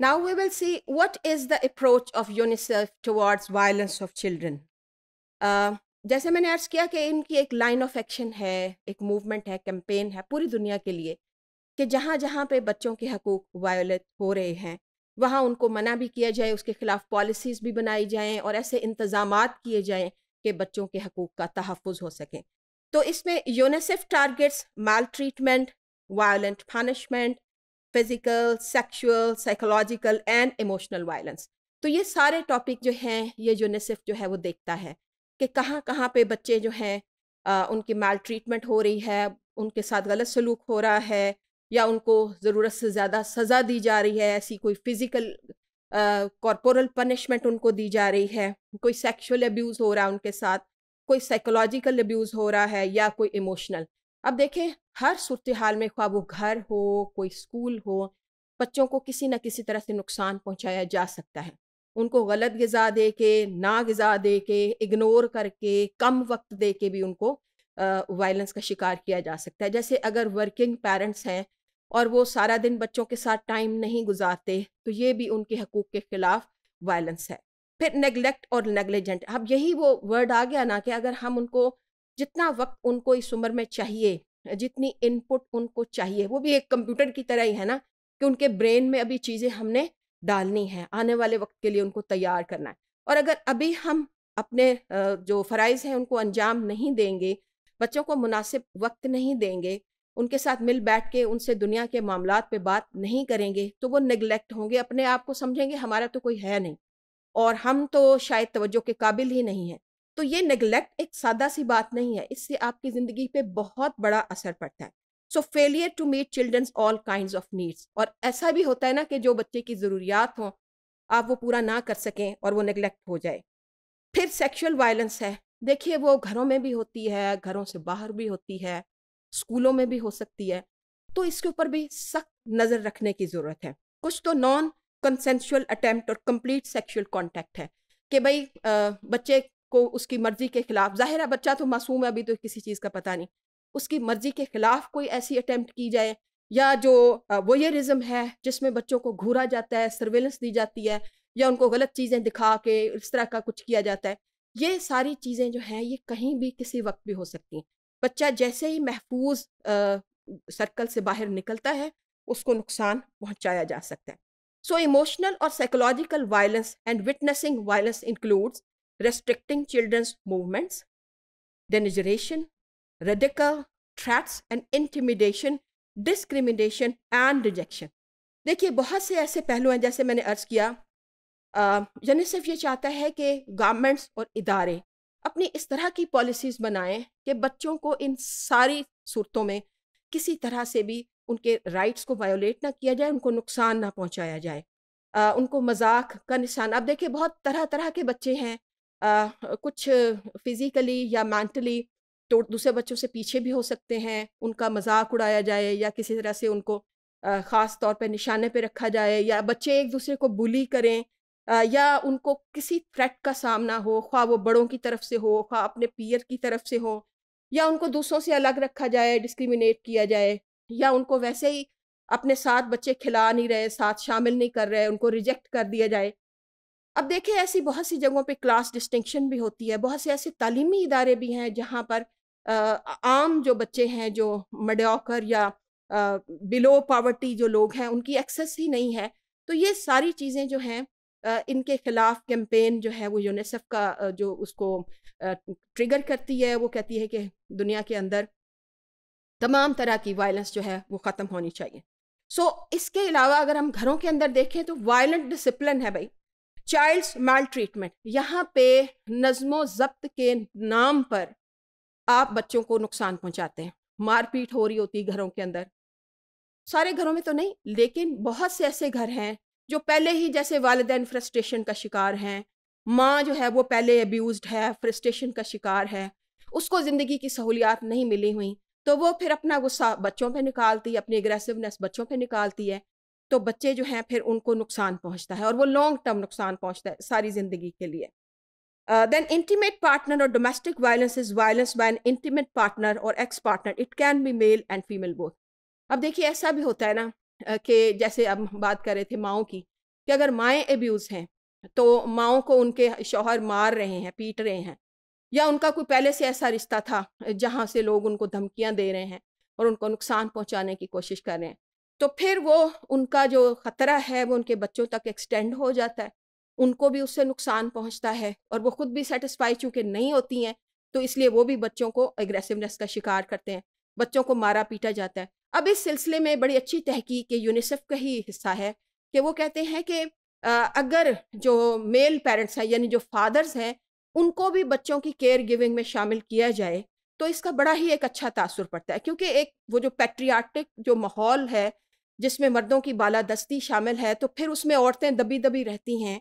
Now we will see what is the approach of UNICEF towards violence of children. Uh, जैसे मैंने अर्ज किया कि इनकी एक लाइन ऑफ एक्शन है एक मूवमेंट है कैंपेन है पूरी दुनिया के लिए कि जहाँ जहाँ पे बच्चों के हकूक वायोलेट हो रहे हैं वहाँ उनको मना भी किया जाए उसके ख़िलाफ़ पॉलिसीज़ भी बनाई जाएँ और ऐसे इंतज़ाम किए जाएँ कि बच्चों के हकूक़ का तहफ़ हो सकें तो इसमें UNICEF targets maltreatment violent punishment physical sexual psychological and emotional violence तो ये सारे टॉपिक जो हैं ये यूनिसेफ जो है वो देखता है कि कहाँ कहाँ पे बच्चे जो हैं उनकी माल ट्रीटमेंट हो रही है उनके साथ गलत सलूक हो रहा है या उनको ज़रूरत से ज़्यादा सज़ा दी जा रही है ऐसी कोई फिज़िकल कॉरपोरल पनिशमेंट उनको दी जा रही है कोई सेक्सुअल अब्यूज़ हो रहा है उनके साथ कोई साइकोलॉजिकल अब्यूज़ हो रहा है या कोई इमोशनल अब देखें हर सूरत हाल में ख्वाब वो घर हो कोई स्कूल हो बच्चों को किसी न किसी तरह से नुकसान पहुंचाया जा सकता है उनको गलत गज़ा दे के ना गज़ा दे के इग्नोर करके कम वक्त दे के भी उनको वायलेंस का शिकार किया जा सकता है जैसे अगर वर्किंग पेरेंट्स हैं और वो सारा दिन बच्चों के साथ टाइम नहीं गुजारते तो ये भी उनके हकूक़ के ख़िलाफ़ वायलेंस है फिर नेगलेक्ट और नेगलेजेंट अब यही वो वर्ड आ गया ना कि अगर हम उनको जितना वक्त उनको इस उम्र में चाहिए जितनी इनपुट उनको चाहिए वो भी एक कंप्यूटर की तरह ही है ना कि उनके ब्रेन में अभी चीज़ें हमने डालनी है आने वाले वक्त के लिए उनको तैयार करना है और अगर अभी हम अपने जो फ़राइज़ हैं उनको अंजाम नहीं देंगे बच्चों को मुनासिब वक्त नहीं देंगे उनके साथ मिल बैठ के उनसे दुनिया के मामला पे बात नहीं करेंगे तो वो निगलेक्ट होंगे अपने आप को समझेंगे हमारा तो कोई है नहीं और हम तो शायद तवज्जो के काबिल ही नहीं है तो ये नेगलेक्ट एक सादा सी बात नहीं है इससे आपकी ज़िंदगी पे बहुत बड़ा असर पड़ता है so failure to meet children's all kind of needs और ऐसा भी होता है ना कि जो बच्चे की ज़रूरियात हों आप वो पूरा ना कर सकें और वो नेगलेक्ट हो जाए फिर सेक्शुअल वायलेंस है देखिए वो घरों में भी होती है घरों से बाहर भी होती है स्कूलों में भी हो सकती है तो इसके ऊपर भी सख्त नज़र रखने की ज़रूरत है कुछ तो नॉन कंसेंशुअल अटैम्प्ट और कंप्लीट सेक्शुअल कॉन्टेक्ट है कि भाई बच्चे को उसकी मर्ज़ी के ख़िलाफ़ ज़ाहिर है बच्चा तो मासूम है अभी तो किसी चीज़ का पता नहीं उसकी मर्ज़ी के ख़िलाफ़ कोई ऐसी अटैम्प्ट की जाए या जो वोयरिज्म है जिसमें बच्चों को घूरा जाता है सर्वेलेंस दी जाती है या उनको गलत चीज़ें दिखा के इस तरह का कुछ किया जाता है ये सारी चीज़ें जो हैं ये कहीं भी किसी वक्त भी हो सकती हैं बच्चा जैसे ही महफूज सर्कल से बाहर निकलता है उसको नुकसान पहुंचाया जा सकता है सो इमोशनल और psychological violence and witnessing violence includes restricting children's movements, denigration, ridicule, threats and intimidation, discrimination and rejection. देखिए बहुत से ऐसे पहलू हैं जैसे मैंने अर्ज किया यूनिसेफ ये चाहता है कि गवर्नमेंट्स और इदारे अपनी इस तरह की पॉलिसीज़ बनाएं कि बच्चों को इन सारी सूरतों में किसी तरह से भी उनके राइट्स को वायोलेट ना किया जाए उनको नुकसान ना पहुंचाया जाए आ, उनको मजाक का निशान अब देखिए बहुत तरह तरह के बच्चे हैं आ, कुछ फिज़िकली या मेंटली तो दूसरे बच्चों से पीछे भी हो सकते हैं उनका मजाक उड़ाया जाए या किसी तरह से उनको ख़ास तौर पर निशाने पर रखा जाए या बच्चे एक दूसरे को बुली करें या उनको किसी थ्रेट का सामना हो खा वो बड़ों की तरफ से हो खा अपने पीयर की तरफ से हो या उनको दूसरों से अलग रखा जाए डिस्क्रिमिनेट किया जाए या उनको वैसे ही अपने साथ बच्चे खिला नहीं रहे साथ शामिल नहीं कर रहे उनको रिजेक्ट कर दिया जाए अब देखें ऐसी बहुत सी जगहों पे क्लास डिस्टिंक्शन भी होती है बहुत से ऐसे तालीमी इदारे भी हैं जहाँ पर आम जो बच्चे हैं जो मडोकर या बिलो पावर्टी जो लोग हैं उनकी एक्सेस ही नहीं है तो ये सारी चीज़ें जो हैं इनके खिलाफ कैंपेन जो है वो यूनिसेफ का जो उसको ट्रिगर करती है वो कहती है कि दुनिया के अंदर तमाम तरह की वायलेंस जो है वो ख़त्म होनी चाहिए सो so, इसके अलावा अगर हम घरों के अंदर देखें तो वायलेंट डिसिप्लिन है भाई चाइल्ड्स माल ट्रीटमेंट यहाँ पे नज़मो ज़ब्त के नाम पर आप बच्चों को नुकसान पहुँचाते हैं मारपीट हो रही होती घरों के अंदर सारे घरों में तो नहीं लेकिन बहुत से ऐसे घर हैं जो पहले ही जैसे वालदे फ्रस्ट्रेशन का शिकार हैं माँ जो है वो पहले अब्यूज़ है फ्रस्ट्रेशन का शिकार है उसको ज़िंदगी की सहूलियात नहीं मिली हुई तो वो फिर अपना गुस्सा बच्चों पे निकालती है अपनी एग्रेसिवनेस बच्चों पे निकालती है तो बच्चे जो हैं फिर उनको नुकसान पहुंचता है और वो लॉन्ग टर्म नुकसान पहुंचता है सारी ज़िंदगी के लिए देन इंटीमेट पार्टनर और domestic violence is violence by an intimate partner और ex partner it can be male and female both अब देखिए ऐसा भी होता है ना कि जैसे अब बात कर रहे थे माओ की कि अगर माएँ एब्यूज़ हैं तो माओ को उनके शौहर मार रहे हैं पीट रहे हैं या उनका कोई पहले से ऐसा रिश्ता था जहाँ से लोग उनको धमकियाँ दे रहे हैं और उनको नुकसान पहुँचाने की कोशिश कर रहे हैं तो फिर वो उनका जो ख़तरा है वो उनके बच्चों तक एक्सटेंड हो जाता है उनको भी उससे नुकसान पहुंचता है और वो खुद भी सेटिस्फाई चूँकि नहीं होती हैं तो इसलिए वो भी बच्चों को एग्रेसिवनेस का शिकार करते हैं बच्चों को मारा पीटा जाता है अब इस सिलसिले में बड़ी अच्छी तहकीक यूनिसेफ का ही हिस्सा है कि वो कहते हैं कि अगर जो मेल पेरेंट्स हैं यानी जो फादर्स हैं उनको भी बच्चों की केयर गिविंग में शामिल किया जाए तो इसका बड़ा ही एक अच्छा तासर पड़ता है क्योंकि एक वो जो पैट्रियाटिक जो माहौल है जिसमें मर्दों की बालादस्ती शामिल है तो फिर उसमें औरतें दबी दबी रहती हैं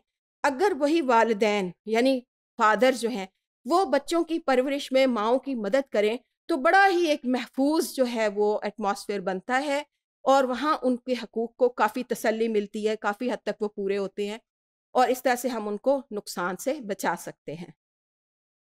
अगर वही वालदेन यानी फादर जो हैं वो बच्चों की परवरिश में माओ की मदद करें तो बड़ा ही एक महफूज जो है वो एटमॉस्फेयर बनता है और वहाँ उनके हकूक़ को काफ़ी तसल्ली मिलती है काफ़ी हद तक वो पूरे होते हैं और इस तरह से हम उनको नुकसान से बचा सकते हैं